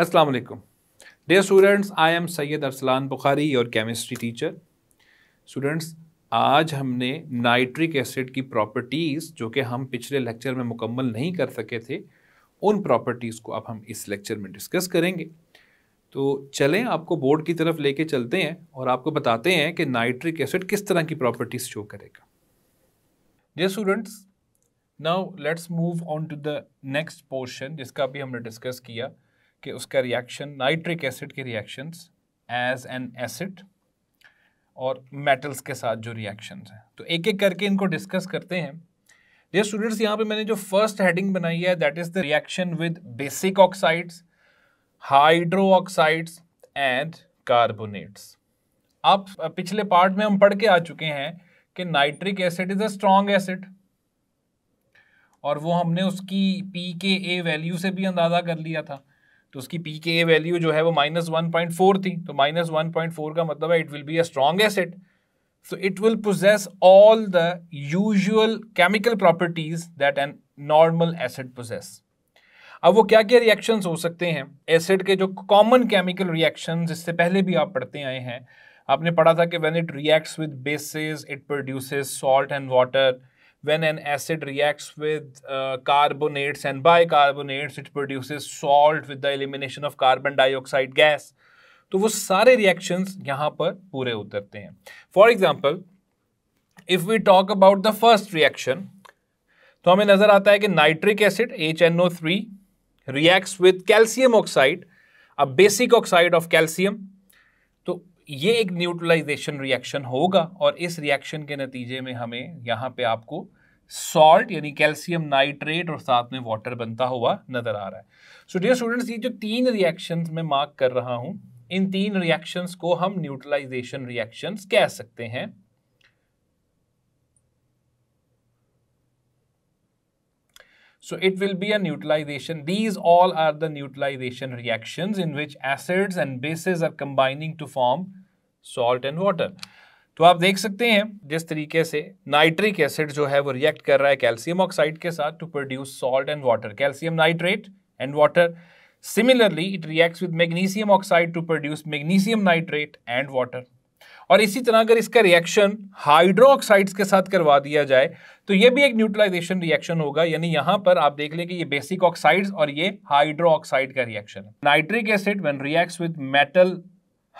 अस्सलाम वालेकुम dear students I am Syed Arsalan Bukhari और केमिस्ट्री टीचर स्टूडेंट्स आज हमने नाइट्रिक एसिड की प्रॉपर्टीज़ जो कि हम पिछले लेक्चर में मुकम्मल नहीं कर सके थे उन प्रॉपर्टीज़ को अब हम इस लेक्चर में डिस्कस करेंगे तो चलें आपको बोर्ड की तरफ लेके चलते हैं और आपको बताते हैं कि नाइट्रिक एसिड किस तरह की प्रॉपर्टीज़ शो करेगा dear students now let's move on to the next portion जिसका भी हमने डिस्कस किया कि उसका रिएक्शन नाइट्रिक एसिड के रिएक्शंस एज एन एसिड और मेटल्स के साथ जो रिएक्शंस हैं तो एक एक करके इनको डिस्कस करते हैं डियर स्टूडेंट्स यहाँ पे मैंने जो फर्स्ट हेडिंग बनाई है that is the reaction with basic oxides hydroxides and carbonates आप पिछले पार्ट में हम पढ़ के आ चुके हैं कि nitric acid is a strong acid और वो हमने उसकी पी के ए वैल्यू से भी अंदाज़ा कर लिया था तो उसकी पी के वैल्यू जो है वो माइनस वन पॉइंट फोर थी तो माइनस वन पॉइंट फोर का मतलब है it will be a strong acid so it will possess all the usual chemical properties that an normal acid possess अब वो क्या क्या रिएक्शंस हो सकते हैं एसिड के जो कॉमन केमिकल रिएक्शंस इससे पहले भी आप पढ़ते आए हैं आपने पढ़ा था कि when it reacts with bases it produces salt and water when an acid reacts with uh, carbonates and bicarbonates it produces salt with the elimination of carbon dioxide gas तो वो सारे रिएक्शंस यहाँ पर पूरे उतरते हैं for example if we talk about the first reaction तो हमें नजर आता है कि nitric acid H N O three reacts with calcium oxide a basic oxide of calcium ये एक न्यूट्रलाइजेशन रिएक्शन होगा और इस रिएक्शन के नतीजे में हमें यहाँ पे आपको सॉल्ट यानी कैल्शियम नाइट्रेट और साथ में वाटर बनता हुआ नज़र आ रहा है सो डियर स्टूडेंट्स ये जो तीन रिएक्शंस मैं मार्क कर रहा हूँ इन तीन रिएक्शंस को हम न्यूट्रलाइजेशन रिएक्शंस कह सकते हैं so it will be a neutralization these all are the neutralization reactions in which acids and bases are combining to form salt and water तो आप देख सकते हैं जिस तरीके से नाइट्रिक एसिड जो है वो रिएक्ट कर रहा है कैल्शियम ऑक्साइड के साथ to produce salt and water calcium nitrate and water similarly it reacts with magnesium oxide to produce magnesium nitrate and water और इसी तरह अगर इसका रिएक्शन हाइड्रोक्साइड्स के साथ करवा दिया जाए तो ये भी एक न्यूट्रलाइजेशन रिएक्शन होगा यानी यहां पर आप देख लें कि ये बेसिक ऑक्साइड्स और ये हाइड्रो का रिएक्शन है nitric acid when reacts with metal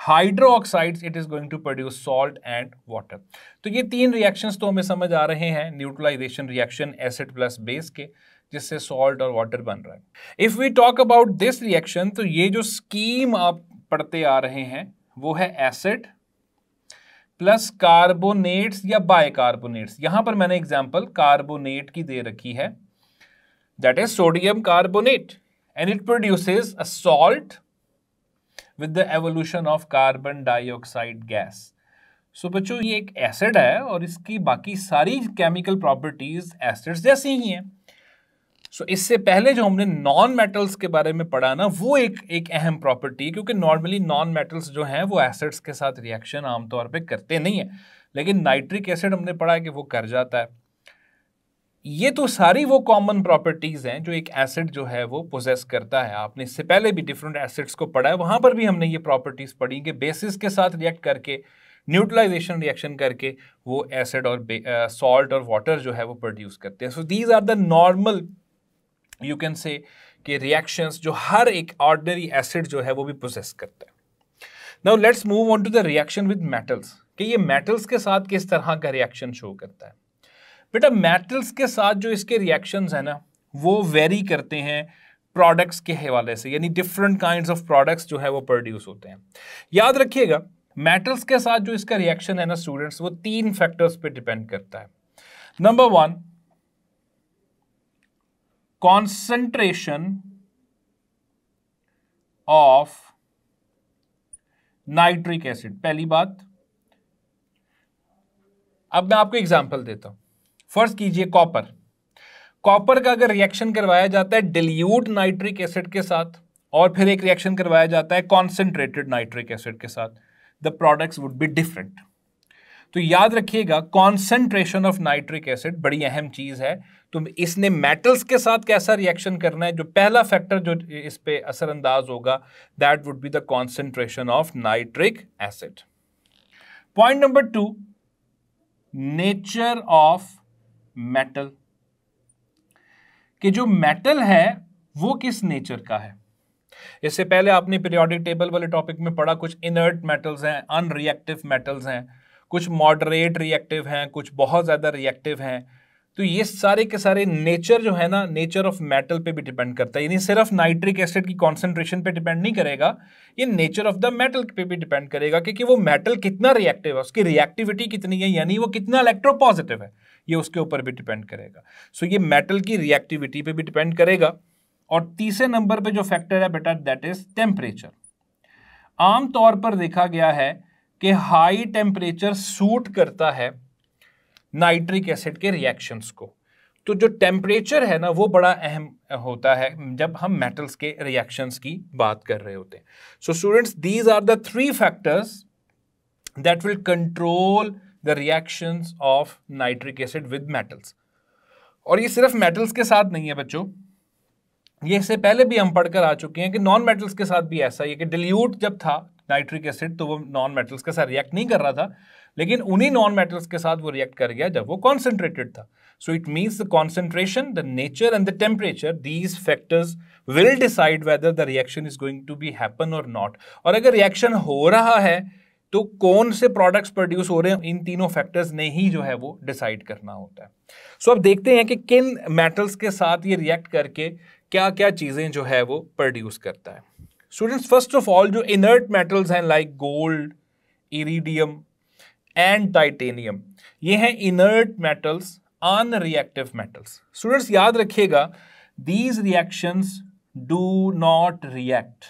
hydroxides it is going to produce salt and water तो ये तीन रिएक्शंस तो हमें समझ आ रहे हैं neutralisation reaction acid plus base के जिससे सॉल्ट और वाटर बन रहा है if we talk about this reaction तो ये जो स्कीम आप पढ़ते आ रहे हैं वो है एसिड प्लस कार्बोनेट्स या बायकार्बोनेट्स यहां पर मैंने एग्जाम्पल कार्बोनेट की दे रखी है that is sodium carbonate and it produces a salt with the evolution of carbon dioxide gas so बच्चों ये एक एसिड है और इसकी बाकी सारी केमिकल प्रॉपर्टीज एसिड्स जैसी ही हैं सो so, इससे पहले जो हमने नॉन मेटल्स के बारे में पढ़ा ना वो एक एक अहम प्रॉपर्टी क्योंकि नॉर्मली नॉन मेटल्स जो हैं वो एसिड्स के साथ रिएक्शन आमतौर पे करते नहीं है लेकिन नाइट्रिक एसिड हमने पढ़ा है कि वो कर जाता है ये तो सारी वो कॉमन प्रॉपर्टीज़ हैं जो एक एसिड जो है वो पोजेस करता है आपने इससे पहले भी डिफरेंट एसिड्स को पढ़ा है वहाँ पर भी हमने ये प्रॉपर्टीज़ पढ़ी कि बेसिस के साथ रिएक्ट करके न्यूट्रलाइजेशन रिएक्शन करके वो एसिड और सॉल्ट और वाटर जो है वो प्रोड्यूस करते हैं so these are the normal you can say कि रिएक्शंस जो हर एक ऑर्डनरी एसिड जो है वो भी प्रोसेस करता है now let's move on to the reaction with metals कि ये मेटल्स के साथ किस तरह का रिएक्शन शो करता है बेटा मेटल्स के साथ जो इसके रिएक्शंस है ना वो वेरी करते हैं प्रोडक्ट्स के हवाले से यानी डिफरेंट काइंड ऑफ प्रोडक्ट्स जो है वो प्रोड्यूस होते हैं याद रखिएगा मेटल्स के साथ जो इसका रिएक्शन है ना स्टूडेंट्स वो तीन फैक्टर्स पे डिपेंड करता है number one concentration of nitric acid पहली बात अब मैं आपको एग्जाम्पल देता हूं फर्ज कीजिए कॉपर कॉपर का अगर रिएक्शन करवाया जाता है डिल्यूट नाइट्रिक एसिड के साथ और फिर एक रिएक्शन करवाया जाता है कॉन्सेंट्रेटेड नाइट्रिक एसिड के साथ the products would be different तो याद रखिएगा कॉन्सेंट्रेशन ऑफ नाइट्रिक एसिड बड़ी अहम चीज़ है तो इसने मेटल्स के साथ कैसा रिएक्शन करना है जो पहला फैक्टर जो इस पर असरअंदाज होगा that would be the concentration of nitric acid point number two nature of metal कि जो मेटल है वो किस नेचर का है इससे पहले आपने पीरियोडिक टेबल वाले टॉपिक में पढ़ा कुछ इनर्ट मेटल्स हैं अनरिएक्टिव मेटल्स हैं कुछ मॉडरेट रिएक्टिव हैं कुछ बहुत ज़्यादा रिएक्टिव हैं तो ये सारे के सारे नेचर जो है ना नेचर ऑफ मेटल पे भी डिपेंड करता है यानी सिर्फ नाइट्रिक एसिड की कॉन्सेंट्रेशन पे डिपेंड नहीं करेगा ये नेचर ऑफ द मेटल पे भी डिपेंड करेगा क्योंकि वो मेटल कितना रिएक्टिव है उसकी रिएक्टिविटी कितनी है यानी वो कितना इलेक्ट्रोपॉजिटिव है ये उसके ऊपर भी डिपेंड करेगा सो ये मेटल की रिएक्टिविटी पे भी डिपेंड करेगा और तीसरे नंबर पे जो फैक्टर है बेटा दैट इज टेम्परेचर आमतौर पर देखा गया है कि हाई टेम्परेचर सूट करता है नाइट्रिक एसिड के रिएक्शंस को तो जो टेम्परेचर है ना वो बड़ा अहम होता है जब हम मेटल्स के रिएक्शंस की बात कर रहे होते हैं so students these are the three factors that will control the reactions of nitric acid with metals और ये सिर्फ मेटल्स के साथ नहीं है बच्चों ये इससे पहले भी हम पढ़कर आ चुके हैं कि नॉन मेटल्स के साथ भी ऐसा ही है कि डिल्यूट जब था नाइट्रिक एसिड तो वो नॉन मेटल्स के साथ रिएक्ट नहीं कर रहा था लेकिन उन्हीं नॉन मेटल्स के साथ वो रिएक्ट कर गया जब वो कॉन्सेंट्रेटेड था so it means the concentration the nature and the temperature these factors will decide whether the reaction is going to be happen or not और अगर रिएक्शन हो रहा है तो कौन से प्रोडक्ट्स प्रोड्यूस हो रहे हैं इन तीनों फैक्टर्स ने ही जो है वो डिसाइड करना होता है सो so, अब देखते हैं कि किन मेटल्स के साथ ये रिएक्ट करके क्या क्या चीज़ें जो है वो प्रोड्यूस करता है स्टूडेंट्स फर्स्ट ऑफ ऑल जो इनर्ट मेटल्स हैं like gold iridium and titanium ये हैं inert metals unreactive metals students याद रखिएगा these reactions do not react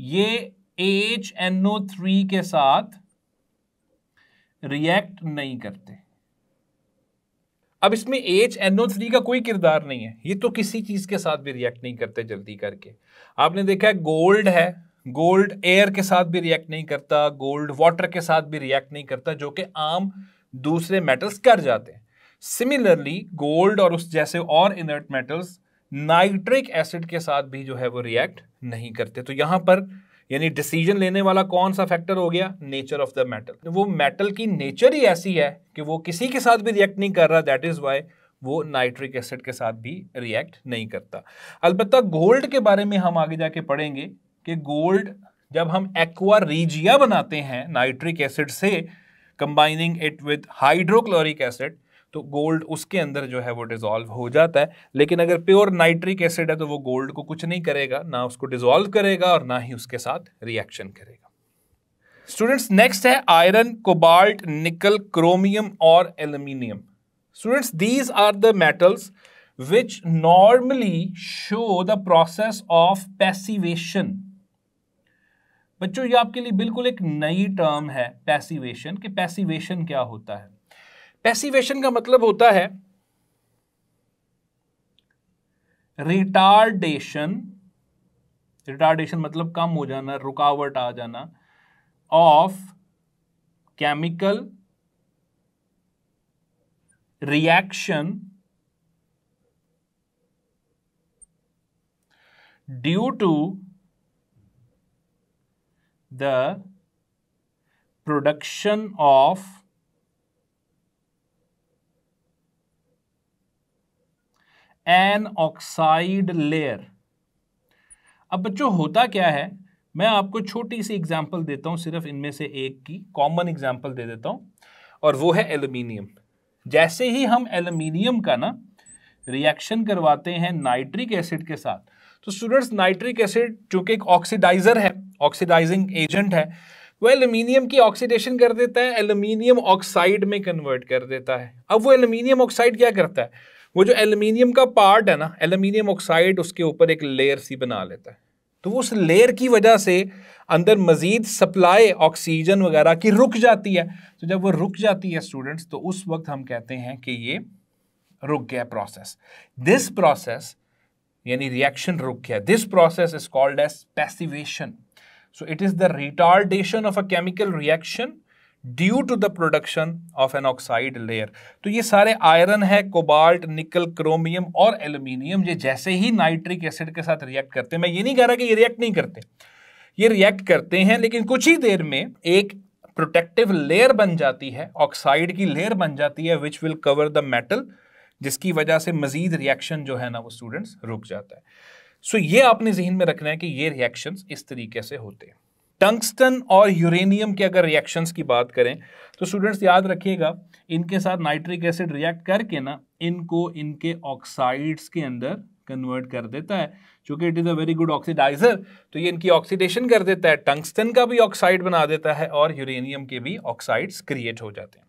ये एच एनओ थ्री के साथ रिएक्ट नहीं करते अब इसमें एच एन ओ थ्री का कोई किरदार नहीं है ये तो किसी चीज़ के साथ भी रिएक्ट नहीं करते जल्दी करके आपने देखा है गोल्ड है गोल्ड एयर के साथ भी रिएक्ट नहीं करता गोल्ड वाटर के साथ भी रिएक्ट नहीं करता जो कि आम दूसरे मेटल्स कर जाते हैं सिमिलरली गोल्ड और उस जैसे और इनर्ट मेटल्स नाइट्रिक एसिड के साथ भी जो है वो रिएक्ट नहीं करते तो यहां पर यानी डिसीजन लेने वाला कौन सा फैक्टर हो गया नेचर ऑफ द मेटल वो मेटल की नेचर ही ऐसी है कि वो किसी के साथ भी रिएक्ट नहीं कर रहा दैट इज़ वाई वो नाइट्रिक एसिड के साथ भी रिएक्ट नहीं करता अलबत्त गोल्ड के बारे में हम आगे जाके पढ़ेंगे कि गोल्ड जब हम एक्वा रीजिया बनाते हैं नाइट्रिक एसिड से combining it with hydrochloric acid तो गोल्ड उसके अंदर जो है वो डिजोल्व हो जाता है लेकिन अगर प्योर नाइट्रिक एसिड है तो वो गोल्ड को कुछ नहीं करेगा ना उसको डिजोल्व करेगा और ना ही उसके साथ रिएक्शन करेगा स्टूडेंट्स नेक्स्ट है आयरन कोबाल्ट निकल क्रोमियम और aluminium students these are the metals which normally show the process of passivation बच्चों ये आपके लिए बिल्कुल एक नई टर्म है पैसिवेशन कि पैसिवेशन क्या होता है पैसिवेशन का मतलब होता है रिटार्डेशन रिटार्डेशन मतलब कम हो जाना रुकावट आ जाना of chemical reaction due to the production of an oxide layer अब बच्चों होता क्या है मैं आपको छोटी सी एग्जांपल देता हूं सिर्फ इनमें से एक की कॉमन एग्जांपल दे देता हूं और वो है एल्यूमिनियम जैसे ही हम एल्यूमिनियम का ना रिएक्शन करवाते हैं नाइट्रिक एसिड के साथ तो स्टूडेंट्स नाइट्रिक एसिड चूंकि एक ऑक्सीडाइजर है ऑक्सीडाइजिंग एजेंट है वो एल्यूमिनियम की ऑक्सीडेशन कर देता है एल्यूमिनियम ऑक्साइड में कन्वर्ट कर देता है अब वो एल्यूमिनियम ऑक्साइड क्या करता है वो जो एल्युमिनियम का पार्ट है ना एल्युमिनियम ऑक्साइड उसके ऊपर एक लेयर सी बना लेता है तो उस लेयर की वजह से अंदर मज़ीद सप्लाई ऑक्सीजन वगैरह की रुक जाती है तो जब वो रुक जाती है स्टूडेंट्स तो उस वक्त हम कहते हैं कि ये रुक गया प्रोसेस दिस प्रोसेस यानी रिएक्शन रुक गया this process is called as passivation so it is the retardation of a chemical reaction due to the production of an oxide layer तो ये सारे आयरन है कोबाल्ट निकल क्रोमियम और aluminium ये जैसे ही नाइट्रिक एसिड के साथ रिएक्ट करते हैं मैं ये नहीं कह रहा कि ये रिएक्ट नहीं करते ये रिएक्ट करते हैं लेकिन कुछ ही देर में एक प्रोटेक्टिव लेयर बन जाती है ऑक्साइड की लेयर बन जाती है which will cover the metal जिसकी वजह से मजीद रिएक्शन जो है ना वो स्टूडेंट्स रुक जाता है सो so, ये आपने जहन में रखना है कि ये रिएक्शंस इस तरीके से होते हैं टंगस्टन और यूरेनियम के अगर रिएक्शंस की बात करें तो स्टूडेंट्स याद रखिएगा इनके साथ नाइट्रिक एसिड रिएक्ट करके ना इनको इनके ऑक्साइड्स के अंदर कन्वर्ट कर देता है क्योंकि it is a very good oxidiser तो ये इनकी ऑक्सीडेशन कर देता है टंगस्टन का भी ऑक्साइड बना देता है और यूरेनियम के भी ऑक्साइड्स क्रिएट हो जाते हैं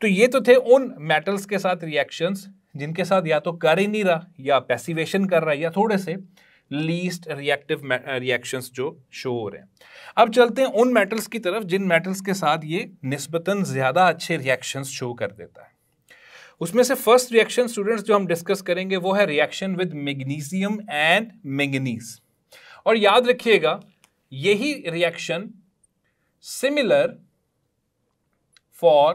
तो ये तो थे उन मेटल्स के साथ रिएक्शंस जिनके साथ या तो कर ही नहीं रहा या पैसिवेशन कर रहा है या थोड़े से लीस्ट रिएक्टिव रिएक्शंस जो शो हो रहे हैं अब चलते हैं उन मेटल्स की तरफ जिन मेटल्स के साथ ये नस्बता ज़्यादा अच्छे रिएक्शंस शो कर देता है उसमें से फर्स्ट रिएक्शन स्टूडेंट्स जो हम डिस्कस करेंगे वो है reaction with magnesium and manganese और याद रखिएगा यही रिएक्शन सिमिलर फॉर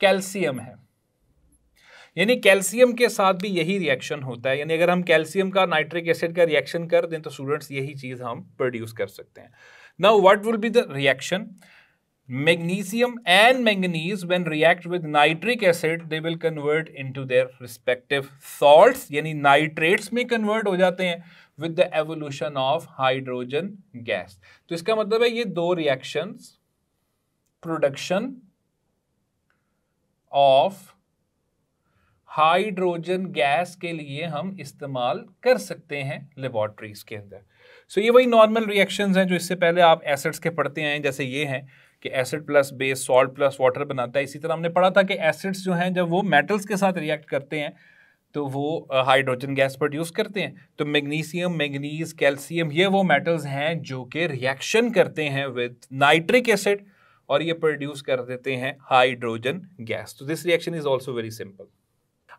कैल्शियम है यानी कैल्शियम के साथ भी यही रिएक्शन होता है यानी अगर हम कैल्शियम का नाइट्रिक एसिड का रिएक्शन कर दें तो स्टूडेंट्स यही चीज हम प्रोड्यूस कर सकते हैं now what will be the reaction magnesium and manganese when react with nitric acid they will convert into their respective salt यानी नाइट्रेट्स में कन्वर्ट हो जाते हैं with the evolution of hydrogen gas तो इसका मतलब है ये दो reaction production of hydrogen gas के लिए हम इस्तेमाल कर सकते हैं लेबॉर्ट्रीज के अंदर सो so, ये वही नॉर्मल रिएक्शंस हैं जो इससे पहले आप एसिड्स के पढ़ते हैं जैसे ये हैं कि acid plus base salt plus water बनाता है इसी तरह हमने पढ़ा था कि एसिड्स जो हैं जब वो मेटल्स के साथ रिएक्ट करते हैं तो वो हाइड्रोजन गैस प्रोड्यूस करते हैं तो मैग्नीशियम मैग्नीज कैल्शियम ये वो मेटल्स हैं जो कि रिएक्शन करते हैं विद नाइट्रिक एसिड और ये प्रोड्यूस कर देते हैं हाइड्रोजन गैस तो this reaction is also very simple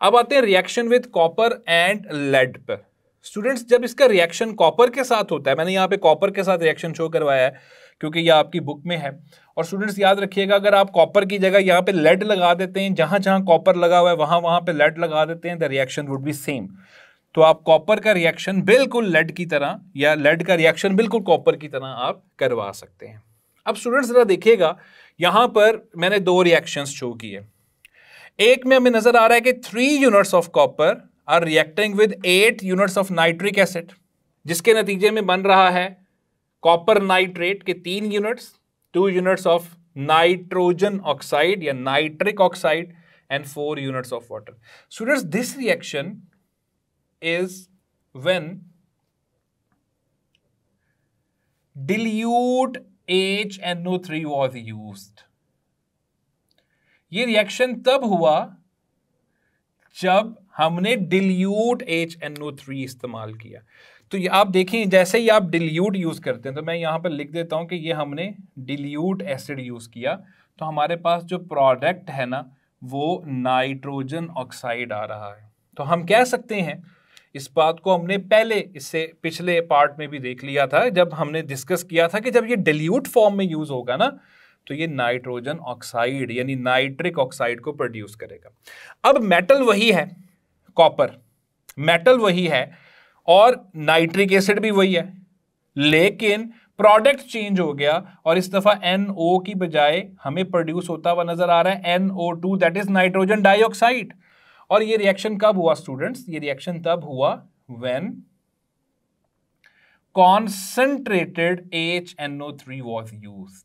अब आते हैं reaction with copper and lead पर स्टूडेंट्स जब इसका रिएक्शन कॉपर के साथ होता है मैंने यहाँ पे कॉपर के साथ रिएक्शन शो करवाया है क्योंकि ये आपकी बुक में है और स्टूडेंट्स याद रखिएगा अगर आप कॉपर की जगह यहाँ पे लेड लगा देते हैं जहाँ जहाँ कॉपर लगा हुआ है वहाँ वहाँ पे लेड लगा देते हैं the reaction would be same तो आप कॉपर का रिएक्शन बिल्कुल लेड की तरह या लेड का रिएक्शन बिल्कुल कॉपर की तरह आप करवा सकते हैं अब स्टूडेंट्स ज़रा देखिएगा यहाँ पर मैंने दो रिएक्शन शो किए एक में हमें नजर आ रहा है कि three units of copper are reacting with eight units of nitric acid जिसके नतीजे में बन रहा है कॉपर नाइट्रेट के तीन units two units of nitrogen oxide या nitric oxide and four units of water students this reaction is H N O three was used ये रिएक्शन तब हुआ जब हमने dilute H N O three इस्तेमाल किया तो ये आप देखें जैसे ही आप डिल्यूट यूज़ करते हैं तो मैं यहां पर लिख देता हूं कि ये हमने डिल्यूट एसिड यूज़ किया तो हमारे पास जो प्रोडक्ट है ना वो नाइट्रोजन ऑक्साइड आ रहा है तो हम कह सकते हैं इस बात को हमने पहले इससे पिछले पार्ट में भी देख लिया था जब हमने डिस्कस किया था कि जब ये डिल्यूट फॉर्म में यूज़ होगा ना तो ये नाइट्रोजन ऑक्साइड यानी नाइट्रिक ऑक्साइड को प्रोड्यूस करेगा अब मेटल वही है कॉपर मेटल वही है और नाइट्रिक एसिड भी वही है लेकिन प्रोडक्ट चेंज हो गया और इस दफा NO की बजाय हमें प्रोड्यूस होता हुआ नजर आ रहा है NO2 that is nitrogen dioxide और ये रिएक्शन कब हुआ स्टूडेंट्स ये रिएक्शन तब हुआ when concentrated H NO three was use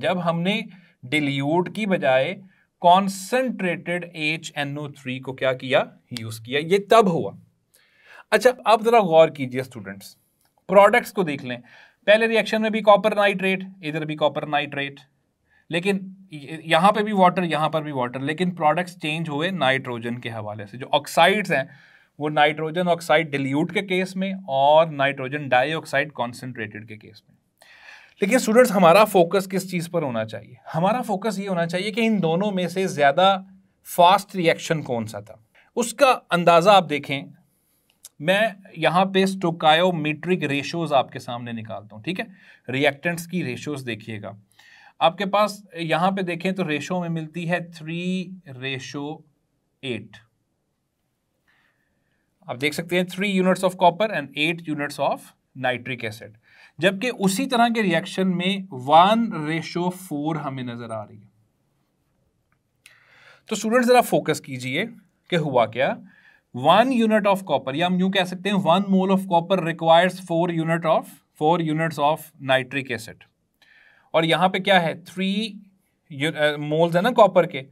जब हमने डिल्यूट की बजाय concentrated H N O three को क्या किया यूज किया ये तब हुआ अच्छा अब जरा गौर कीजिए स्टूडेंट्स प्रोडक्ट्स को देख लें पहले रिएक्शन में भी कॉपर नाइट्रेट इधर भी कॉपर नाइट्रेट लेकिन यहाँ पे भी वाटर यहाँ पर भी वाटर लेकिन प्रोडक्ट्स चेंज हुए नाइट्रोजन के हवाले से जो ऑक्साइड्स हैं वो नाइट्रोजन ऑक्साइड डिल्यूट के केस में और नाइट्रोजन डाइऑक्साइड कॉन्सेंट्रेटेड के केस में देखिए स्टूडेंट्स हमारा फोकस किस चीज़ पर होना चाहिए हमारा फोकस ये होना चाहिए कि इन दोनों में से ज़्यादा फास्ट रिएक्शन कौन सा था उसका अंदाज़ा आप देखें मैं यहां पे स्टोकायोमीट्रिक रेशोज़ आपके सामने निकालता हूं ठीक है रिएक्टेंट्स की रेशोज़ देखिएगा आपके पास यहां पे देखें तो रेशो में मिलती है थ्री रेशो एट आप देख सकते हैं three units of copper and eight units of nitric acid जबकि उसी तरह के रिएक्शन में वन रेशो फोर हमें नज़र आ रही है तो स्टूडेंट ज़रा फोकस कीजिए कि हुआ क्या वन यूनिट ऑफ कॉपर या हम यूं कह सकते हैं one mole of copper requires four unit of four units of nitric acid और यहाँ पे क्या है थ्री मोल्स है ना कॉपर के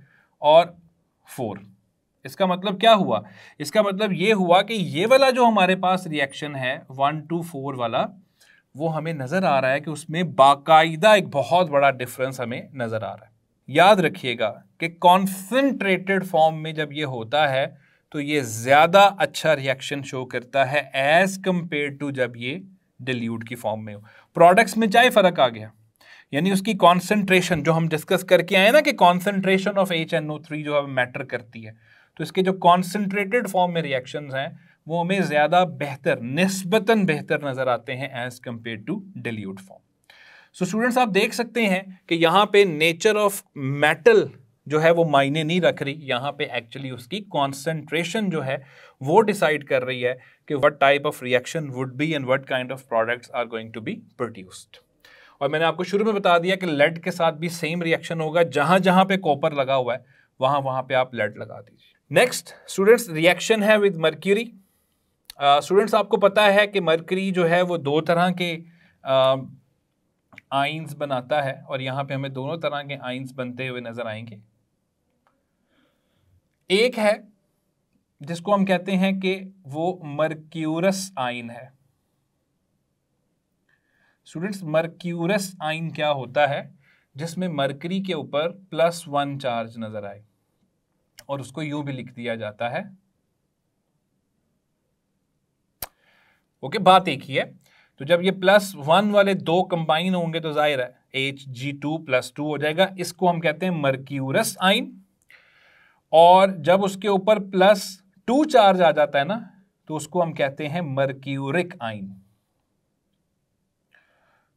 और फोर इसका मतलब क्या हुआ इसका मतलब ये हुआ कि ये वाला जो हमारे पास रिएक्शन है वन टू फोर वाला वो हमें नज़र आ रहा है कि उसमें बाकायदा एक बहुत बड़ा डिफरेंस हमें नज़र आ रहा है याद रखिएगा कि कॉन्सेंट्रेटेड फॉर्म में जब ये होता है तो ये ज़्यादा अच्छा रिएक्शन शो करता है एज़ कंपेयर टू जब ये डिल्यूट की फॉर्म में हो प्रोडक्ट्स में चाहे फ़र्क आ गया यानी उसकी कॉन्सेंट्रेशन जो हम डिस्कस करके आए ना कि concentration of H N O three जो है मैटर करती है तो इसके जो कॉन्सेंट्रेटेड फॉर्म में रिएक्शन हैं वो हमें ज़्यादा बेहतर नस्बता बेहतर नज़र आते हैं as compare to dilute form so students आप देख सकते हैं कि यहाँ पे नेचर ऑफ मेटल जो है वो मायने नहीं रख रही यहाँ पे एक्चुअली उसकी कॉन्सेंट्रेशन जो है वो डिसाइड कर रही है कि what type of reaction would be and what kind of products are going to be produced और मैंने आपको शुरू में बता दिया कि लेड के साथ भी सेम रिएक्शन होगा जहाँ जहाँ पे कॉपर लगा हुआ है वहाँ वहाँ पे आप लेड लगा दीजिए नेक्स्ट स्टूडेंट्स रिएक्शन है विद मर्क्यूरी स्टूडेंट्स आपको पता है कि मरकरी जो है वो दो तरह के आइंस बनाता है और यहाँ पे हमें दोनों तरह के आइंस बनते हुए नज़र आएंगे एक है जिसको हम कहते हैं कि वो मर्क्यूरस आइन है स्टूडेंट्स मर्क्यूरस आइन क्या होता है जिसमें मरकरी के ऊपर प्लस वन चार्ज नज़र आए और उसको यू भी लिख दिया जाता है ओके बात एक ही है तो जब ये प्लस वन वाले दो कंबाइन होंगे तो जाहिर है H G two plus two हो जाएगा इसको हम कहते हैं मर्क्यूरस आइन और जब उसके ऊपर प्लस टू चार्ज आ जाता है ना तो उसको हम कहते हैं मर्क्यूरिक आइन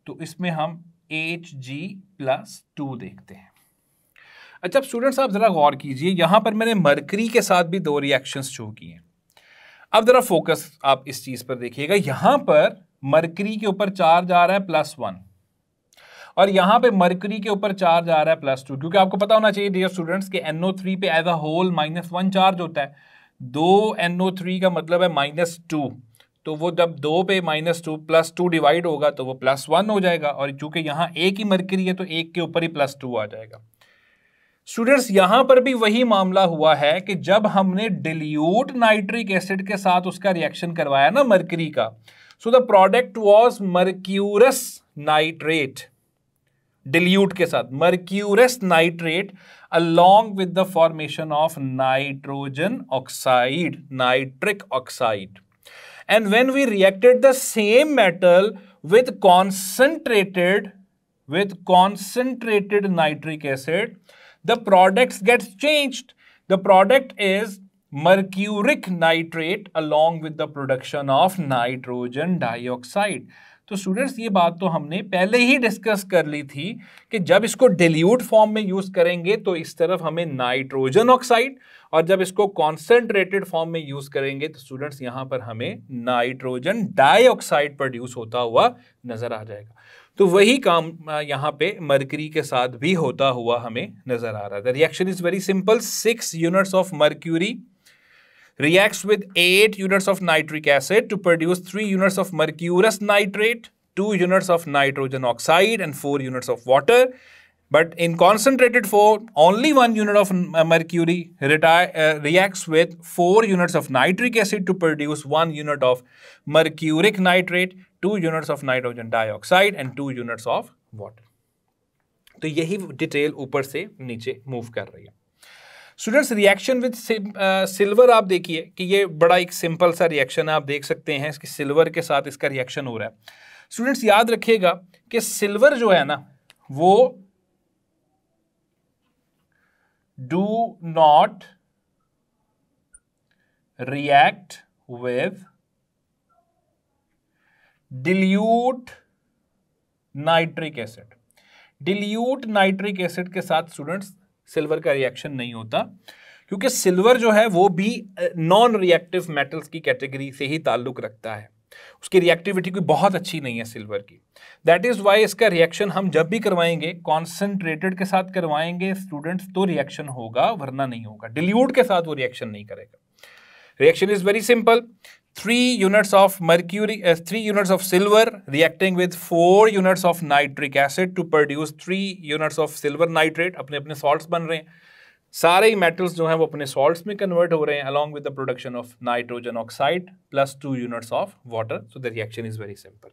तो इसमें हम एच जी प्लस टू देखते हैं अच्छा स्टूडेंट्स आप ज़रा गौर कीजिए यहां पर मैंने मरकरी के साथ भी दो रिएक्शंस शो किए हैं अब जरा फोकस आप इस चीज पर देखिएगा यहां पर मरकरी के ऊपर चार्ज आ रहा है प्लस वन और यहाँ पे मरकरी के ऊपर चार्ज आ रहा है प्लस टू क्योंकि आपको पता होना चाहिए डियर स्टूडेंट्स के एनओ थ्री पे as a whole minus one charge होता है दो एनओ थ्री का मतलब है माइनस टू तो वो जब दो पे minus two plus two divide होगा तो वो प्लस वन हो जाएगा और चूंकि यहाँ एक ही मरकरी है तो एक के ऊपर ही प्लस टू आ जाएगा स्टूडेंट्स यहां पर भी वही मामला हुआ है कि जब हमने डिल्यूट नाइट्रिक एसिड के साथ उसका रिएक्शन करवाया ना मरकरी का so the product was mercurous nitrate dilute के साथ mercurous nitrate along with the formation of nitrogen oxide nitric oxide and when we reacted the same metal with concentrated with concentrated nitric acid the products gets changed. The product is mercuric nitrate along with the production of nitrogen dioxide. तो students ये बात तो हमने पहले ही discuss कर ली थी कि जब इसको डिल्यूट फॉर्म में यूज़ करेंगे तो इस तरफ हमें नाइट्रोजन ऑक्साइड और जब इसको कॉन्सेंट्रेटेड फॉर्म में यूज़ करेंगे तो स्टूडेंट्स यहाँ पर हमें नाइट्रोजन डाइऑक्साइड प्रोड्यूस होता हुआ नज़र आ जाएगा तो वही काम यहाँ पे मरकरी के साथ भी होता हुआ हमें नजर आ रहा था reaction is very simple six units of mercury reacts with eight units of nitric acid to produce three units of mercurous nitrate two units of nitrogen oxide and four units of water but in concentrated form only one unit of mercury reacts with four units of nitric acid to produce one unit of mercuric nitrate two units of nitrogen dioxide and two units of water तो यही detail ऊपर से नीचे move कर रही है students reaction with silver आप देखिए कि ये बड़ा एक सिंपल सा रिएक्शन है आप देख सकते हैं कि सिल्वर के साथ इसका रिएक्शन हो रहा है स्टूडेंट्स याद रखिएगा कि सिल्वर जो है ना वो do not react with dilute nitric acid dilute nitric acid के साथ स्टूडेंट्स सिल्वर का रिएक्शन नहीं होता क्योंकि सिल्वर जो है वो भी नॉन रिएक्टिव मेटल्स की कैटेगरी से ही ताल्लुक रखता है उसकी रिएक्टिविटी कोई बहुत अच्छी नहीं है सिल्वर की दैट इज़ वाई इसका रिएक्शन हम जब भी करवाएंगे कॉन्सेंट्रेटेड के साथ करवाएंगे स्टूडेंट्स तो रिएक्शन होगा वरना नहीं होगा डिल्यूट के साथ वो रिएक्शन नहीं करेगा reaction is very simple three units of mercury, uh, three units of silver reacting with four units of nitric acid to produce three units of silver nitrate. अपने अपने salts बन रहे हैं सारे ही मेटल्स जो हैं वो अपने सॉल्ट्स में कन्वर्ट हो रहे हैं along with the production of nitrogen oxide plus two units of water so the reaction is very simple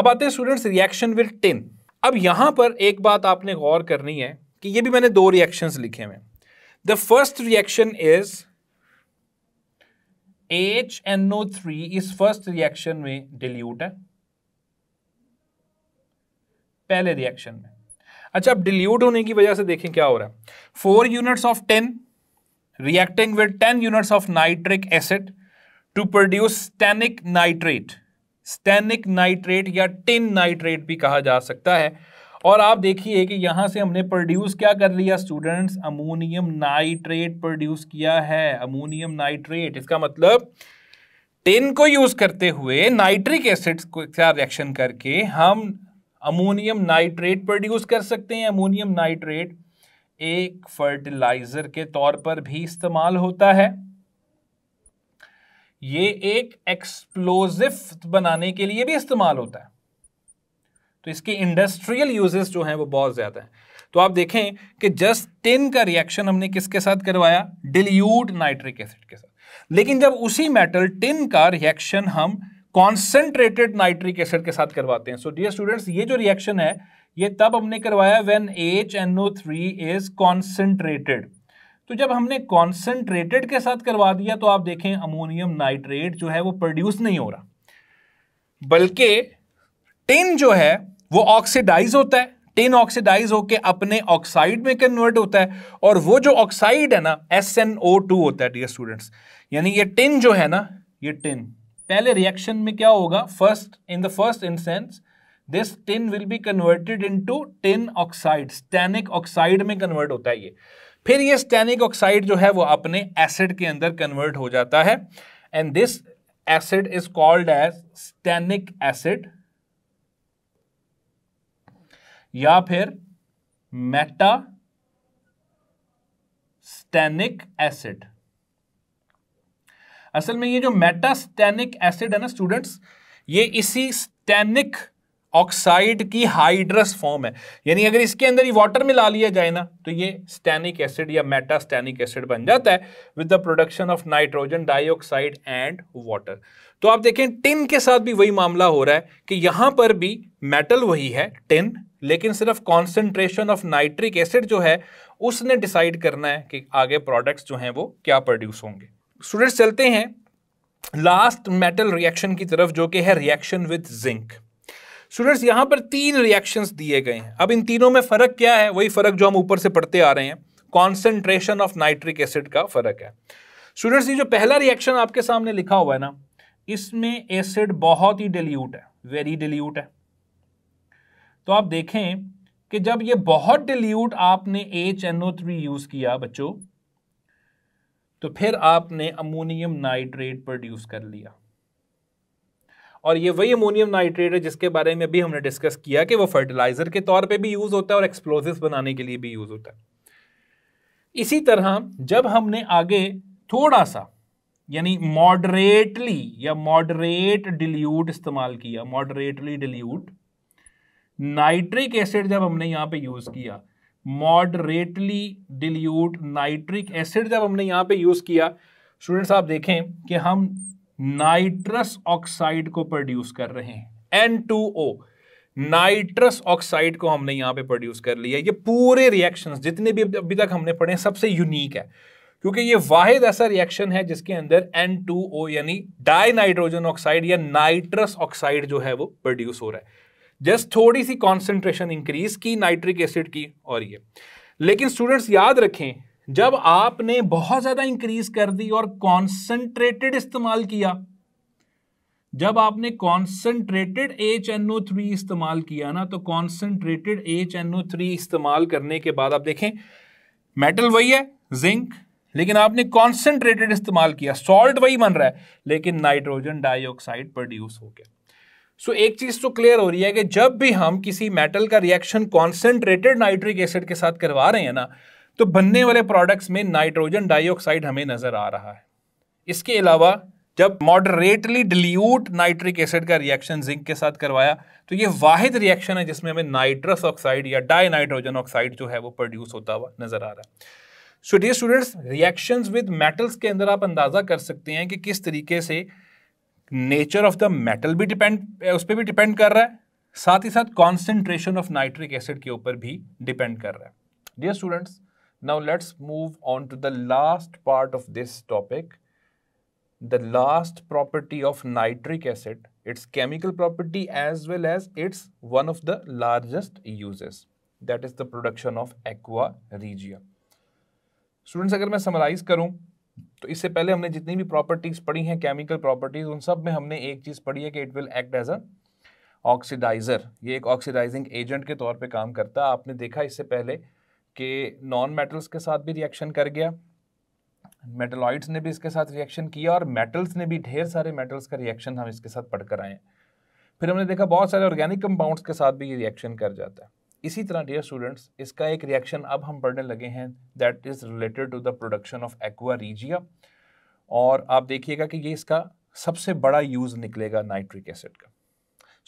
अब आते हैं स्टूडेंट्स रिएक्शन विद टिन अब यहाँ पर एक बात आपने गौर करनी है कि ये भी मैंने दो रिएक्शंस लिखे हुए हैं the first reaction is H NO three इस फर्स्ट रिएक्शन में डिल्यूट है पहले रिएक्शन में अच्छा अब डिल्यूट होने की वजह से देखें क्या हो रहा है four units of tin reacting with ten units of nitric acid to produce stannic nitrate stannic nitrate या टिन नाइट्रेट भी कहा जा सकता है और आप देखिए कि यहाँ से हमने प्रोड्यूस क्या कर लिया स्टूडेंट्स अमोनियम नाइट्रेट प्रोड्यूस किया है अमोनियम नाइट्रेट इसका मतलब टेन को यूज करते हुए नाइट्रिक एसिड्स को क्या रिएक्शन करके हम अमोनियम नाइट्रेट प्रोड्यूस कर सकते हैं अमोनियम नाइट्रेट एक फर्टिलाइजर के तौर पर भी इस्तेमाल होता है ये एक एक्सप्लोजिव बनाने के लिए भी इस्तेमाल होता है तो इसके इंडस्ट्रियल यूजेस जो हैं वो बहुत ज़्यादा हैं तो आप देखें कि जस्ट टेन का रिएक्शन हमने किसके साथ करवाया डिल्यूट नाइट्रिक एसिड के साथ लेकिन जब उसी मेटल टिन का रिएक्शन हम कॉन्सेंट्रेटेड नाइट्रिक एसिड के साथ करवाते हैं सो डियर स्टूडेंट्स ये जो रिएक्शन है ये तब हमने करवाया when H N O three is concentrated तो जब हमने कॉन्सेंट्रेटेड के साथ करवा दिया तो आप देखें अमोनियम नाइट्रेट जो है वो प्रोड्यूस नहीं हो रहा बल्कि टिन जो है वो ऑक्सीडाइज होता है टेन ऑक्सीडाइज होकर अपने ऑक्साइड में कन्वर्ट होता है और वो जो ऑक्साइड है ना एस एन ओ टू होता है डियर स्टूडेंट्स यानी ये टिन जो है ना ये टिन पहले रिएक्शन में क्या होगा first in the first instance this tin will be converted into tin oxide stannic oxide में कन्वर्ट होता है ये फिर ये स्टैनिक ऑक्साइड जो है वो अपने एसिड के अंदर कन्वर्ट हो जाता है and this acid is called as stannic acid या फिर मेटा स्टेनिक एसिड असल में ये जो मेटा स्टेनिक एसिड है ना स्टूडेंट्स ये इसी स्टेनिक ऑक्साइड की हाइड्रस फॉर्म है यानी अगर इसके अंदर ही वाटर मिला लिया जाए ना तो ये स्टैनिक एसिड या मेटास्टैनिक एसिड बन जाता है with the production of nitrogen dioxide and water तो आप देखें टिन के साथ भी वही मामला हो रहा है कि यहां पर भी मेटल वही है टिन लेकिन सिर्फ कॉन्सेंट्रेशन ऑफ नाइट्रिक एसिड जो है उसने डिसाइड करना है कि आगे प्रोडक्ट्स जो हैं वो क्या प्रोड्यूस होंगे स्टूडेंट्स चलते हैं लास्ट मेटल रिएक्शन की तरफ जो कि है रिएक्शन विद जिंक स्टूडेंट्स यहाँ पर तीन रिएक्शंस दिए गए हैं अब इन तीनों में फ़र्क क्या है वही फ़र्क जो हम ऊपर से पढ़ते आ रहे हैं कॉन्सेंट्रेशन ऑफ नाइट्रिक एसिड का फ़र्क है स्टूडेंट्स ये जो पहला रिएक्शन आपके सामने लिखा हुआ है ना इसमें एसिड बहुत ही डिल्यूट है वेरी डिल्यूट है तो आप देखें कि जब ये बहुत डिल्यूट आपने H N O three use किया बच्चों तो फिर आपने अमोनियम नाइट्रेट प्रोड्यूस कर लिया और ये वही अमोनियम नाइट्रेट है जिसके बारे में अभी हमने डिस्कस किया कि वो फर्टिलाइजर के तौर पे भी यूज़ होता है और एक्सप्लोजिव बनाने के लिए भी यूज़ होता है इसी तरह जब हमने आगे थोड़ा सा यानी मॉडरेटली या मॉडरेट डिल्यूट इस्तेमाल किया मॉडरेटली डिल्यूट नाइट्रिक एसिड जब हमने यहाँ पे यूज़ किया मॉडरेटली डिल्यूट नाइट्रिक एसिड जब हमने यहाँ पे यूज़ किया स्टूडेंट्स आप देखें कि हम नाइट्रस ऑक्साइड को प्रोड्यूस कर रहे हैं N2O नाइट्रस ऑक्साइड को हमने यहाँ पे प्रोड्यूस कर लिया ये पूरे रिएक्शंस जितने भी अभी तक हमने पढ़े सबसे यूनिक है क्योंकि ये वाहिद ऐसा रिएक्शन है जिसके अंदर N2O यानी डाई नाइट्रोजन ऑक्साइड या नाइट्रस ऑक्साइड जो है वो प्रोड्यूस हो रहा है जस्ट थोड़ी सी कॉन्सेंट्रेशन इंक्रीज की नाइट्रिक एसिड की और ये लेकिन स्टूडेंट्स याद रखें जब आपने बहुत ज़्यादा इंक्रीज कर दी और कॉन्सेंट्रेटेड इस्तेमाल किया जब आपने concentrated H N O three इस्तेमाल किया ना तो concentrated H N O three इस्तेमाल करने के बाद आप देखें मेटल वही है जिंक लेकिन आपने कॉन्सेंट्रेटेड इस्तेमाल किया सॉल्ट वही बन रहा है लेकिन नाइट्रोजन डाइऑक्साइड प्रोड्यूस हो गया सो so, एक चीज तो क्लियर हो रही है कि जब भी हम किसी मेटल का रिएक्शन कॉन्सेंट्रेटेड नाइट्रिक एसिड के साथ करवा रहे हैं ना तो बनने वाले प्रोडक्ट्स में नाइट्रोजन डाइऑक्साइड हमें नज़र आ रहा है इसके अलावा जब मॉडरेटली डिल्यूट नाइट्रिक एसिड का रिएक्शन जिंक के साथ करवाया तो ये वाहिद रिएक्शन है जिसमें हमें नाइट्रस ऑक्साइड या डाई नाइट्रोजन ऑक्साइड जो है वो प्रोड्यूस होता हुआ नज़र आ रहा है so dear students reactions with metals के अंदर आप अंदाज़ा कर सकते हैं कि किस तरीके से नेचर ऑफ द मेटल भी डिपेंड उस पर भी डिपेंड कर रहा है साथ ही साथ कॉन्सेंट्रेशन ऑफ नाइट्रिक एसिड के ऊपर भी डिपेंड कर रहा है dear students Now let's move on to the last part of this topic. The last property of nitric acid, its chemical property as well as its one of the largest uses. That is the production of aqua regia. students अगर मैं summarize करूं तो इससे पहले हमने जितनी भी properties पढ़ी हैं केमिकल प्रॉपर्टीज़ उन सब में हमने एक चीज़ पढ़ी है कि it will act as a oxidizer ये एक ऑक्सीडाइजिंग एजेंट के तौर पे काम करता है आपने देखा इससे पहले कि नॉन मेटल्स के साथ भी रिएक्शन कर गया मेटलॉइड्स ने भी इसके साथ रिएक्शन किया और मेटल्स ने भी ढेर सारे मेटल्स का रिएक्शन हम इसके साथ पढ़ कर आए हैं फिर हमने देखा बहुत सारे ऑर्गेनिक कंपाउंड्स के साथ भी ये रिएक्शन कर जाता है इसी तरह डियर स्टूडेंट्स इसका एक रिएक्शन अब हम पढ़ने लगे हैं that is related to the production of aqua regia और आप देखिएगा कि ये इसका सबसे बड़ा यूज़ निकलेगा नाइट्रिक एसिड का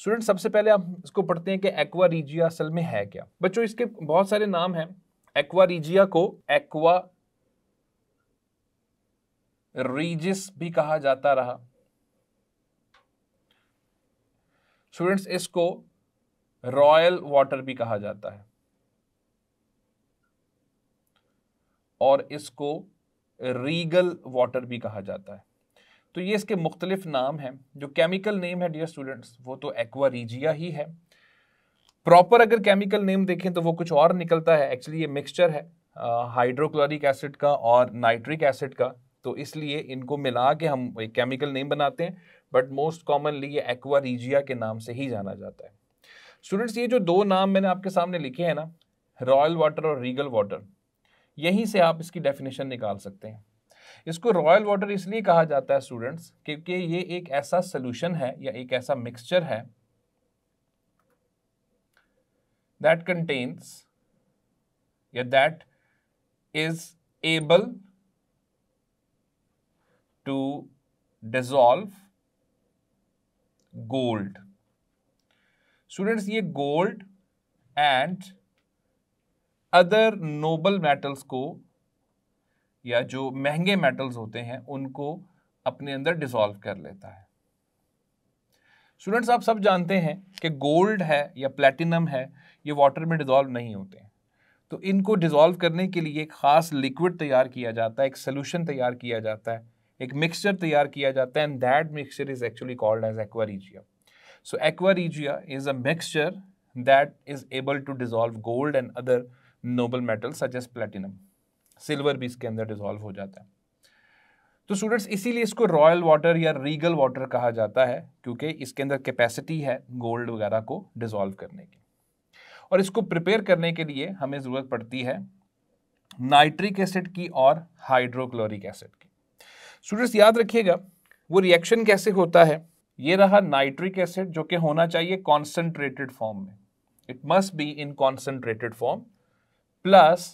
स्टूडेंट सबसे पहले आप इसको पढ़ते हैं कि एक्वा रीजिया असल में है क्या बच्चों इसके बहुत सारे नाम हैं एक्वा रीजिया को एक्वा रीजिस भी कहा जाता रहा स्टूडेंट्स इसको रॉयल वाटर भी कहा जाता है और इसको रीगल वाटर भी कहा जाता है तो ये इसके मुख्तलिफ नाम हैं जो केमिकल नेम है डियर स्टूडेंट्स वो तो एक्वा रीजिया ही है प्रॉपर अगर केमिकल नेम देखें तो वो कुछ और निकलता है एक्चुअली ये मिक्सचर है हाइड्रोक्लोरिक एसिड का और नाइट्रिक एसिड का तो इसलिए इनको मिला के हम एक केमिकल नेम बनाते हैं बट मोस्ट कॉमनली ये एक्वा के नाम से ही जाना जाता है स्टूडेंट्स ये जो दो नाम मैंने आपके सामने लिखे हैं ना रॉयल वाटर और रीगल वाटर यहीं से आप इसकी डेफिनेशन निकाल सकते हैं इसको रॉयल वाटर इसलिए कहा जाता है स्टूडेंट्स क्योंकि ये एक ऐसा सोल्यूशन है या एक ऐसा मिक्सचर है that contains yeah, that is able to dissolve gold students ये gold and other noble metals को या जो महंगे मेटल्स होते हैं उनको अपने अंदर डिसॉल्व कर लेता है स्टूडेंट्स आप सब जानते हैं कि गोल्ड है या प्लेटिनम है ये वाटर में डिज़ोल्व नहीं होते हैं तो इनको डिज़ोल्व करने के लिए एक ख़ास लिक्विड तैयार किया जाता है एक सोल्यूशन तैयार किया जाता है एक मिक्सचर तैयार किया जाता है and that mixture is actually called as aqua regia so aqua regia is a mixture that is able to dissolve gold and other noble metal such as platinum silver भी इसके अंदर डिजॉल्व हो जाता है तो स्टूडेंट्स इसीलिए इसको रॉयल वाटर या रीगल वाटर कहा जाता है क्योंकि इसके अंदर कैपेसिटी है गोल्ड वगैरह को डिजोल्व करने की और इसको प्रिपेयर करने के लिए हमें ज़रूरत पड़ती है नाइट्रिक एसिड की और हाइड्रोक्लोरिक एसिड की स्टूडेंट्स याद रखिएगा वो रिएक्शन कैसे होता है ये रहा नाइट्रिक एसिड जो कि होना चाहिए कॉन्सेंट्रेटेड फॉर्म में it must be in concentrated form plus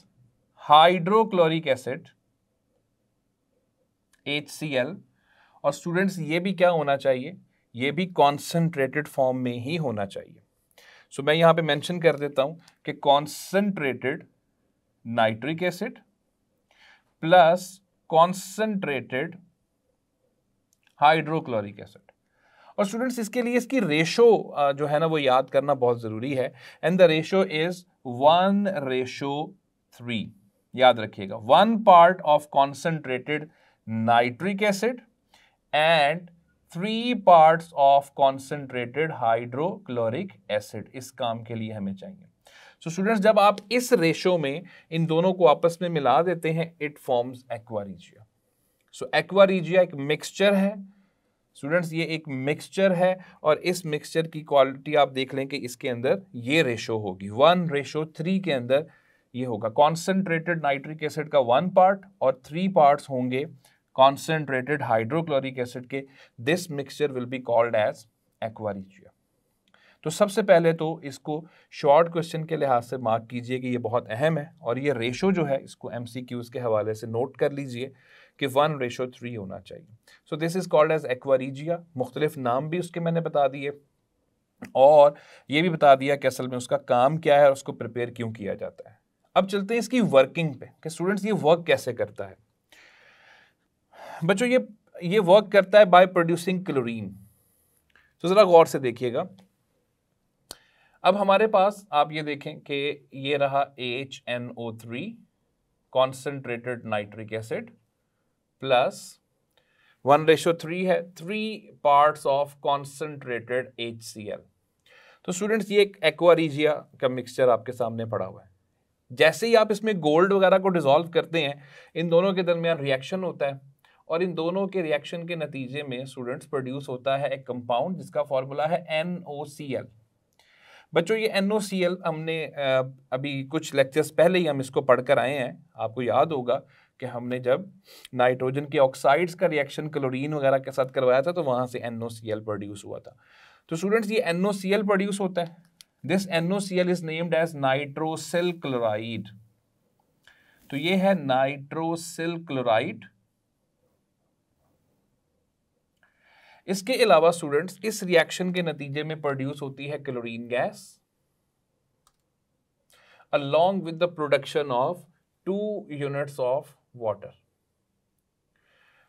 hydrochloric acid H C L और स्टूडेंट्स ये भी क्या होना चाहिए ये भी कॉन्सेंट्रेटेड फॉर्म में ही होना चाहिए सो so, मैं यहाँ पे मेंशन कर देता हूँ कि concentrated nitric acid plus concentrated hydrochloric acid और स्टूडेंट्स इसके लिए इसकी रेशो जो है ना वो याद करना बहुत ज़रूरी है and the ratio is one ratio three याद रखिएगा one part of concentrated nitric acid and three parts of concentrated hydrochloric acid इस काम के लिए हमें चाहिए सो so स्टूडेंट्स जब आप इस रेशो में इन दोनों को आपस में मिला देते हैं it forms aqua regia so aqua regia एक मिक्सचर है स्टूडेंट्स ये एक मिक्सचर है और इस मिक्सचर की क्वालिटी आप देख लें कि इसके अंदर ये रेशो होगी वन रेशो थ्री के अंदर ये होगा कॉन्सेंट्रेटेड नाइट्रिक एसिड का वन पार्ट और थ्री पार्ट्स होंगे कॉन्सेंट्रेटेड हाइड्रोक्लोरिक एसिड के this mixture will be called as aqua regia तो सबसे पहले तो इसको शॉर्ट क्वेश्चन के लिहाज से मार्क कीजिए कि ये बहुत अहम है और ये रेशो जो है इसको एम के हवाले से नोट कर लीजिए कि वन रेशो थ्री होना चाहिए so this is called as aqua regia मुख्तलिफ नाम भी उसके मैंने बता दिए और ये भी बता दिया कि असल में उसका काम क्या है और उसको प्रिपेयर क्यों किया जाता है अब चलते हैं इसकी वर्किंग पे कि स्टूडेंट्स ये वर्क कैसे करता है बच्चों ये ये वर्क करता है बाय प्रोड्यूसिंग क्लोरीन तो ज़रा गौर से देखिएगा अब हमारे पास आप ये देखें कि ये रहा H N O three concentrated nitric acid plus one ratio three है three parts of concentrated H C L तो स्टूडेंट्स ये एक एक्वारीजिया का मिक्सचर आपके सामने पड़ा हुआ है जैसे ही आप इसमें गोल्ड वगैरह को डिजोल्व करते हैं इन दोनों के दरमियान रिएक्शन होता है और इन दोनों के रिएक्शन के नतीजे में स्टूडेंट्स प्रोड्यूस होता है एक कंपाउंड जिसका फॉर्मूला है एन बच्चों ये एन हमने अभी कुछ लेक्चर्स पहले ही हम इसको पढ़कर आए हैं आपको याद होगा कि हमने जब नाइट्रोजन के ऑक्साइड्स का रिएक्शन क्लोरीन वगैरह के साथ करवाया था तो वहाँ से एन प्रोड्यूस हुआ था तो स्टूडेंट्स ये एन प्रोड्यूस होता है this N is named as nitrosyl chloride तो ये है नाइट्रोसिल क्लोराइड इसके अलावा स्टूडेंट्स इस रिएक्शन के नतीजे में प्रोड्यूस होती है chlorine gas along with the production of two units of water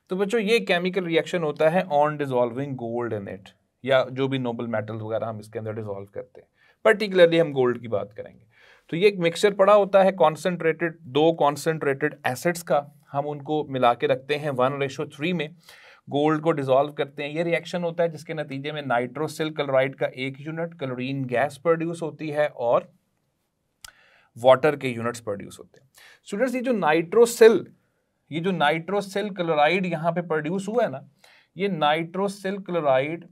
तो बच्चों ये केमिकल रिएक्शन होता है on dissolving gold in it या जो भी नोबल मेटल्स वगैरह हम इसके अंदर डिजॉल्व करते हैं पर्टिकुलरली हम गोल्ड की बात करेंगे तो ये एक मिक्सचर पड़ा होता है कॉन्सेंट्रेटेड दो कॉन्सेंट्रेटेड एसिड्स का हम उनको मिला के रखते हैं वन रेशो थ्री में गोल्ड को डिजोल्व करते हैं ये रिएक्शन होता है जिसके नतीजे में नाइट्रोसिल क्लोराइड का एक यूनिट क्लोरीन गैस प्रोड्यूस होती है और वाटर के यूनिट्स प्रोड्यूस होते हैं स्टूडेंट्स ये जो नाइट्रोसिल ये जो नाइट्रोसिल क्लोराइड यहाँ पे प्रोड्यूस हुआ है ना ये नाइट्रोसिल क्लोराइड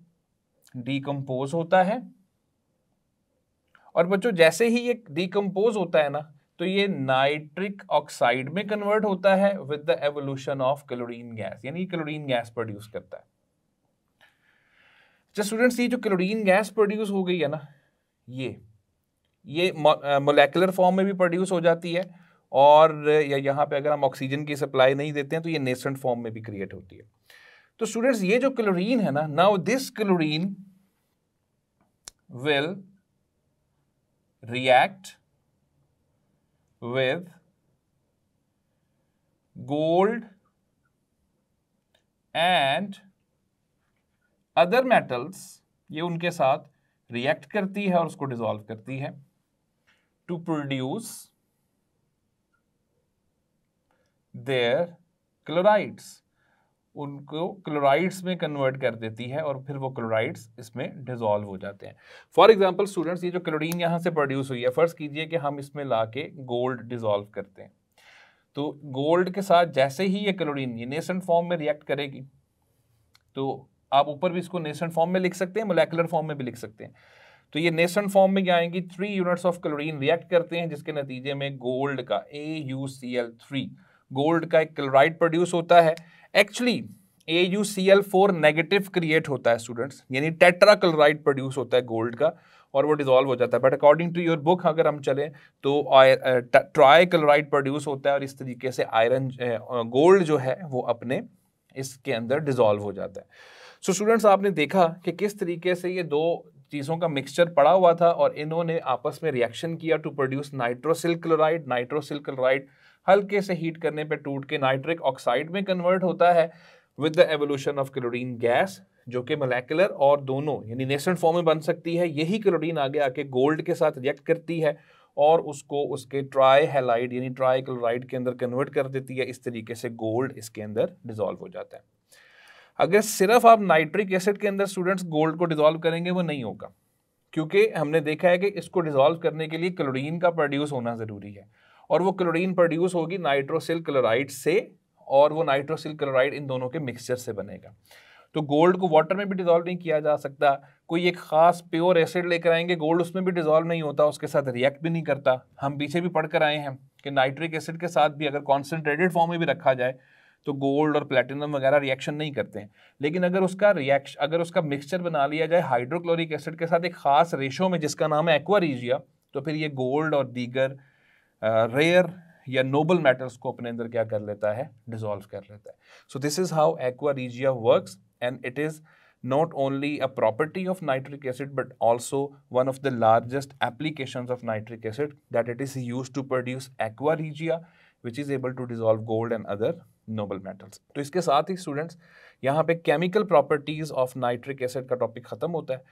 डिकम्पोज होता है और बच्चों जैसे ही ये डिकम्पोज होता है ना तो ये नाइट्रिक ऑक्साइड में कन्वर्ट होता है with the evolution of chlorine gas यानी क्लोरीन गैस प्रोड्यूस करता है स्टूडेंट्स अच्छा, ये जो क्लोरीन गैस प्रोड्यूस हो गई है ना ये ये मोलेकुलर फॉर्म में भी प्रोड्यूस हो जाती है और या यहाँ पे अगर हम ऑक्सीजन की सप्लाई नहीं देते हैं तो ये नेसेंट फॉर्म में भी क्रिएट होती है तो स्टूडेंट्स ये जो क्लोरीन है ना now this chlorine will react with gold and other metals ये उनके साथ रिएक्ट करती है और उसको डिजोल्व करती है टू प्रोड्यूस their chlorides. उनको क्लोराइड्स में कन्वर्ट कर देती है और फिर वो क्लोराइड्स इसमें डिजोल्व हो जाते हैं फॉर एग्जांपल स्टूडेंट्स ये जो क्लोरीन यहाँ से प्रोड्यूस हुई है फ़र्ज़ कीजिए कि हम इसमें ला के गोल्ड डिजोल्व करते हैं तो गोल्ड के साथ जैसे ही ये क्लोरीन ये नेसेंट फॉर्म में रिएक्ट करेगी तो आप ऊपर भी इसको नेसेंट फॉर्म में लिख सकते हैं मोलैकुलर फॉर्म में भी लिख सकते हैं तो ये नेसेंट फॉर्म में क्या आएंगी three units of chlorine react करते हैं जिसके नतीजे में गोल्ड का A U C L three gold का एक क्लोराइड प्रोड्यूस होता है actually A U C L four negative create होता है स्टूडेंट्स यानी टेट्रा क्लोराइड प्रोड्यूस होता है गोल्ड का और वो डिजॉल्व हो जाता है but according to your book अगर हम चलें तो ट्राई क्लोराइड प्रोड्यूस होता है और इस तरीके से आयरन गोल्ड जो है वो अपने इसके अंदर डिजॉल्व हो जाता है सो so, स्टूडेंट्स आपने देखा कि किस तरीके से ये दो चीज़ों का मिक्सचर पड़ा हुआ था और इन्होंने आपस में रिएक्शन किया to produce nitrosyl chloride nitrosyl chloride हल्के से हीट करने पे टूट के नाइट्रिक ऑक्साइड में कन्वर्ट होता है with the evolution of chlorine gas जो कि मोलेकुलर और दोनों यानी नेसेंट फॉर्म में बन सकती है यही क्लोरीन आगे आके गोल्ड के साथ रिएक्ट करती है और उसको उसके ट्राई हेलाइड यानी ट्राई क्लोराइड के अंदर कन्वर्ट कर देती है इस तरीके से गोल्ड इसके अंदर डिजोल्व हो जाता है अगर सिर्फ आप नाइट्रिक एसिड के अंदर स्टूडेंट्स गोल्ड को डिजोल्व करेंगे वो नहीं होगा क्योंकि हमने देखा है कि इसको डिजोल्व करने के लिए क्लोरीन का प्रोड्यूस होना ज़रूरी है और वो क्लोरीन प्रोड्यूस होगी नाइट्रोसिल क्लोराइड से और वो नाइट्रोसिल क्लोराइड इन दोनों के मिक्सचर से बनेगा तो गोल्ड को वाटर में भी डिजोल्व नहीं किया जा सकता कोई एक खास प्योर एसिड लेकर आएंगे गोल्ड उसमें भी डिजोल्व नहीं होता उसके साथ रिएक्ट भी नहीं करता हम पीछे भी पढ़ कर आए हैं कि नाइट्रिक एसिड के साथ भी अगर कॉन्सेंट्रेटेड फॉर्म में भी रखा जाए तो गोल्ड और प्लेटिनम वगैरह रिएक्शन नहीं करते हैं लेकिन अगर उसका रिएक्शन अगर उसका मिक्सचर बना लिया जाए हाइड्रोक्लोरिक एसिड के साथ एक खास रेशो में जिसका नाम है एक्वा रीजिया तो फिर ये गोल्ड और दीगर रेयर uh, या नोबल मैटर्स को अपने अंदर क्या कर लेता है डिजोल्व कर लेता है so this is how aqua regia work and it is not only a property of nitric acid but also one of the largest application of nitric acid that it is use to produce aqua regia which is able to dissolve gold and other noble metals तो इसके साथ ही students यहाँ पे chemical properties of nitric acid का topic खत्म होता है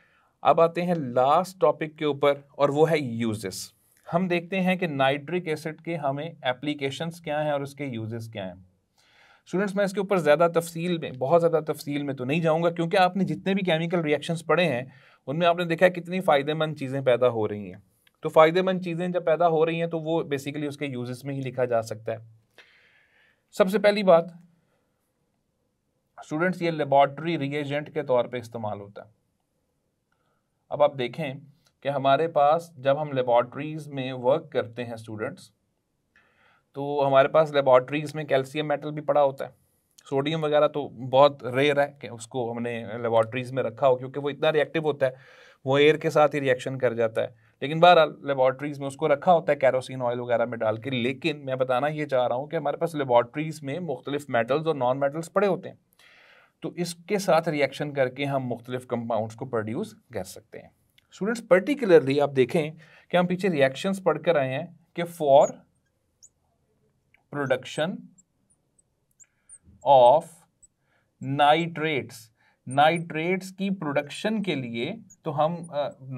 अब आते हैं लास्ट टॉपिक के ऊपर और वो है यूजेस हम देखते हैं कि नाइट्रिक एसिड के हमें एप्लीकेशंस क्या हैं और उसके यूजेस क्या हैं स्टूडेंट्स मैं इसके ऊपर ज़्यादा तफसील में बहुत ज़्यादा तफसील में तो नहीं जाऊँगा क्योंकि आपने जितने भी केमिकल रिएक्शंस पढ़े हैं उनमें आपने देखा है कितनी फ़ायदेमंद चीज़ें पैदा हो रही हैं तो फ़ायदेमंद चीज़ें जब पैदा हो रही हैं तो वो बेसिकली उसके यूजेस में ही लिखा जा सकता है सबसे पहली बात स्टूडेंट्स ये लेबॉर्ट्री रिएजेंट के तौर पे इस्तेमाल होता है अब आप देखें कि हमारे पास जब हम लेबॉर्ट्रीज़ में वर्क करते हैं स्टूडेंट्स तो हमारे पास लेबॉर्ट्रीज़ में कैल्शियम मेटल भी पड़ा होता है सोडियम वगैरह तो बहुत रेयर है कि उसको हमने लेबॉर्ट्रीज़ में रखा हो क्योंकि वो इतना रिएक्टिव होता है वो एयर के साथ ही रिएक्शन कर जाता है लेकिन बहरहाल लेबॉर्ट्रीज़ में उसको रखा होता है कैरोसिन ऑयल वगैरह में डाल के लेकिन मैं बताना ये चाह रहा हूँ कि हमारे पास लेबॉर्ट्रीज़ में मुख्तलिफ मेटल्स और नॉन मेटल्स पड़े होते हैं तो इसके साथ रिएक्शन करके हम मुख्तलिफ कंपाउंड्स को प्रोड्यूस कर सकते हैं स्टूडेंट्स पर्टिकुलरली आप देखें कि हम पीछे रिएक्शंस पढ़कर आए हैं कि for production of nitrates nitrates की प्रोडक्शन के लिए तो हम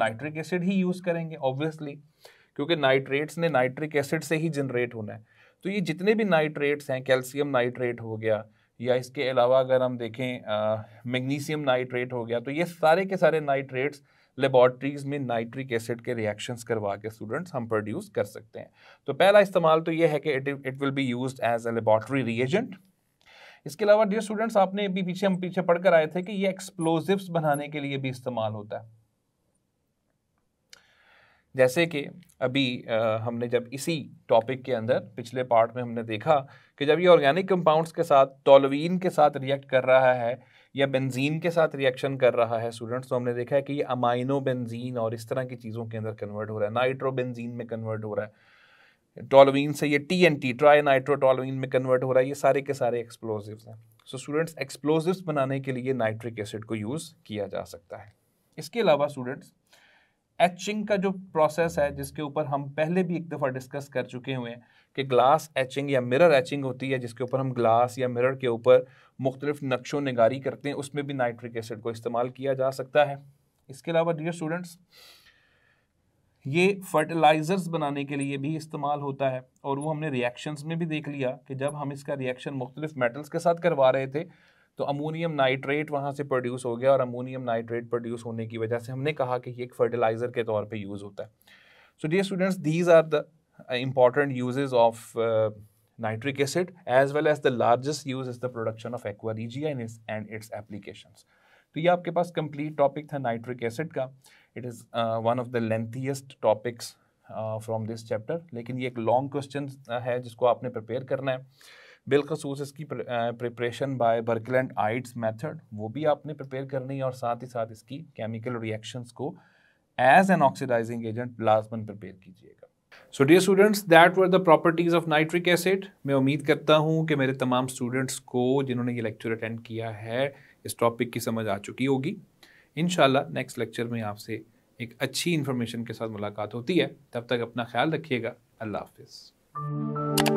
नाइट्रिक एसिड ही यूज़ करेंगे ऑब्वियसली क्योंकि नाइट्रेट्स ने नाइट्रिक एसिड से ही जनरेट होना है तो ये जितने भी नाइट्रेट्स हैं कैल्शियम नाइट्रेट हो गया या इसके अलावा अगर हम देखें मैग्नीशियम नाइट्रेट हो गया तो ये सारे के सारे नाइट्रेट्स लेबॉर्ट्रीज में नाइट्रिक एसिड के रिएक्शंस करवा के स्टूडेंट्स हम प्रोड्यूस कर सकते हैं तो पहला इस्तेमाल तो ये है कि it it will be use as a laboratory reagent इसके अलावा डियर स्टूडेंट्स आपने भी पीछे हम पीछे पढ़कर आए थे कि ये एक्सप्लोजिव बनाने के लिए भी इस्तेमाल होता है जैसे कि अभी आ, हमने जब इसी टॉपिक के अंदर पिछले पार्ट में हमने देखा कि जब ये ऑर्गेनिक कंपाउंड्स के साथ टोलवीन के साथ रिएक्ट कर रहा है या बेंजीन के साथ रिएक्शन कर रहा है स्टूडेंट्स तो हमने देखा है कि ये अमाइनो बेंजीन और इस तरह की चीज़ों के अंदर कन्वर्ट हो रहा है नाइट्रो बेंजीन में कन्वर्ट हो रहा है टॉलोइन से ये T N T trinitrotoluene में कन्वर्ट हो रहा है ये सारे के सारे एक्सप्लोजिव हैं सो स्टूडेंट्स एक्सप्लोजिव बनाने के लिए नाइट्रिक एसिड को यूज़ किया जा सकता है इसके अलावा स्टूडेंट्स एचिंग का जो प्रोसेस है जिसके ऊपर हम पहले भी एक दफ़ा डिस्कस कर चुके हुए हैं कि ग्लास एचिंग या मिरर एचिंग होती है जिसके ऊपर हम ग्लास या मिरर के ऊपर मुख्तलिफ नक्शों नगारी करते हैं उसमें भी नाइट्रिक एसिड को इस्तेमाल किया जा सकता है इसके अलावा डियर स्टूडेंट्स ये फर्टिलाइज़र्स बनाने के लिए भी इस्तेमाल होता है और वो हमने रिएक्शंस में भी देख लिया कि जब हम इसका रिएक्शन मुख्तलिफ मेटल्स के साथ करवा रहे थे तो अमोनियम नाइट्रेट वहाँ से प्रोड्यूस हो गया और अमोनियम नाइट्रेट प्रोड्यूस होने की वजह से हमने कहा कि ये एक फर्टिलाइज़र के तौर पर यूज़ होता है so dear students these are the Uh, important uses of uh, nitric acid as well as the largest use is the production of aqua regia and its, and its applications. तो ये आपके पास complete topic था nitric acid का it is one of the lengthiest topics from this chapter लेकिन ये एक long question uh, है जिसको आपने प्रिपेयर करना है बिलखसूस इसकी preparation by Birkeland its method वो भी आपने प्रिपेयर करनी है और साथ ही साथ इसकी केमिकल रिएक्शंस को एज एन ऑक्सीडाइजिंग एजेंट लाजमन प्रिपेयर कीजिएगा so dear students that were the properties of nitric acid मैं उम्मीद करता हूँ कि मेरे तमाम स्टूडेंट्स को जिन्होंने ये लेक्चर अटेंड किया है इस टॉपिक की समझ आ चुकी होगी इन नेक्स्ट लेक्चर में आपसे एक अच्छी इन्फॉर्मेशन के साथ मुलाकात होती है तब तक अपना ख्याल रखिएगा अल्लाह हाफिज़